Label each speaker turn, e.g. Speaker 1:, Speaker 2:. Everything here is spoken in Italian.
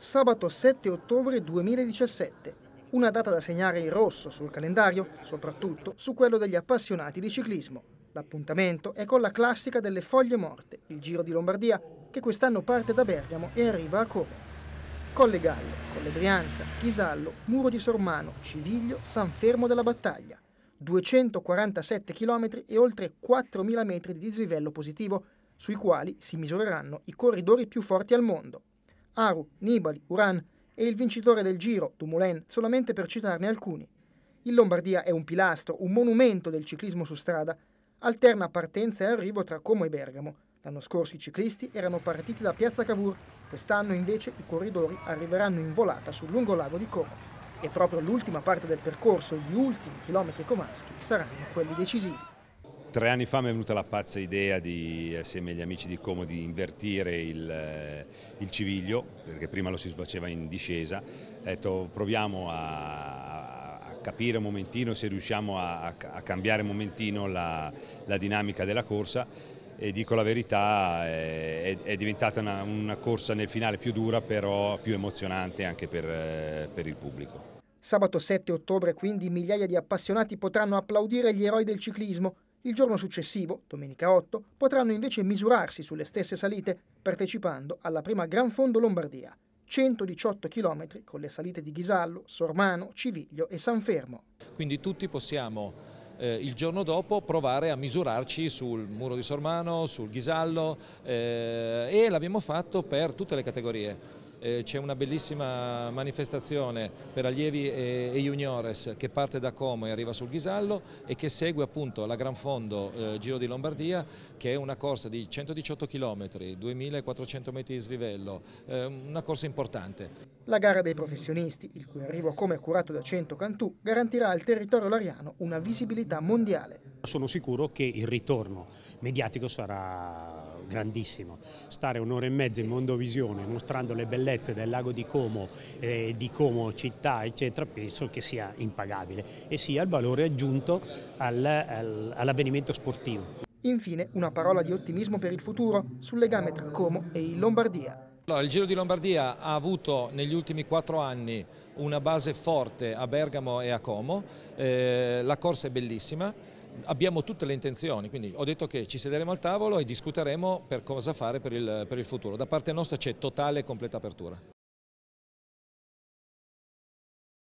Speaker 1: sabato 7 ottobre 2017, una data da segnare in rosso sul calendario, soprattutto su quello degli appassionati di ciclismo. L'appuntamento è con la classica delle foglie morte, il Giro di Lombardia, che quest'anno parte da Bergamo e arriva a Como. Colle Gallo, Colle Brianza, Chisallo, Muro di Sormano, Civiglio, San Fermo della Battaglia. 247 km e oltre 4.000 metri di dislivello positivo, sui quali si misureranno i corridori più forti al mondo. Aru, Nibali, Uran e il vincitore del Giro, Dumoulin, solamente per citarne alcuni. Il Lombardia è un pilastro, un monumento del ciclismo su strada. Alterna partenza e arrivo tra Como e Bergamo. L'anno scorso i ciclisti erano partiti da Piazza Cavour, quest'anno invece i corridori arriveranno in volata sul lungo lago di Como. E proprio l'ultima parte del percorso, gli ultimi chilometri comaschi, saranno quelli decisivi.
Speaker 2: Tre anni fa mi è venuta la pazza idea di, assieme agli amici di Como di invertire il, eh, il civiglio, perché prima lo si faceva in discesa, ho detto proviamo a, a, capire un momentino se riusciamo a, a cambiare un momentino la, la, dinamica della corsa e dico la verità eh, è, è diventata una, una, corsa nel finale più dura però più emozionante anche per, eh, per il pubblico.
Speaker 1: Sabato 7 ottobre quindi migliaia di appassionati potranno applaudire gli eroi del ciclismo il giorno successivo, domenica 8, potranno invece misurarsi sulle stesse salite, partecipando alla prima Gran Fondo Lombardia, 118 km con le salite di Ghisallo, Sormano, Civiglio e San Fermo.
Speaker 3: Quindi tutti possiamo eh, il giorno dopo provare a misurarci sul muro di Sormano, sul Ghisallo eh, e l'abbiamo fatto per tutte le categorie eh, c'è una bellissima manifestazione per allievi e, e, juniores che parte da Como e arriva sul Ghisallo e che segue appunto la Gran Fondo eh, Giro di Lombardia che è una corsa di 118 km, 2400 metri di slivello, eh, una corsa importante.
Speaker 1: La gara dei professionisti, il cui arrivo come curato da Cento Cantù, garantirà al territorio lariano una visibilità mondiale.
Speaker 3: Sono sicuro che il ritorno
Speaker 4: mediatico sarà grandissimo. Stare un'ora e mezza in Mondovisione mostrando le bellezze bellezze del lago di Como, eh, di Como città, eccetera, penso che sia impagabile e sia il valore aggiunto al, al, all'avvenimento sportivo.
Speaker 1: Infine una parola di ottimismo per il futuro sul legame tra Como e il Lombardia.
Speaker 3: Allora, il Giro di Lombardia ha avuto negli ultimi quattro anni una base forte a Bergamo e a Como, eh, la corsa è bellissima, abbiamo tutte le intenzioni, quindi ho detto che ci sederemo al tavolo e discuteremo per cosa fare per il, per il futuro. Da parte nostra c'è totale e completa apertura.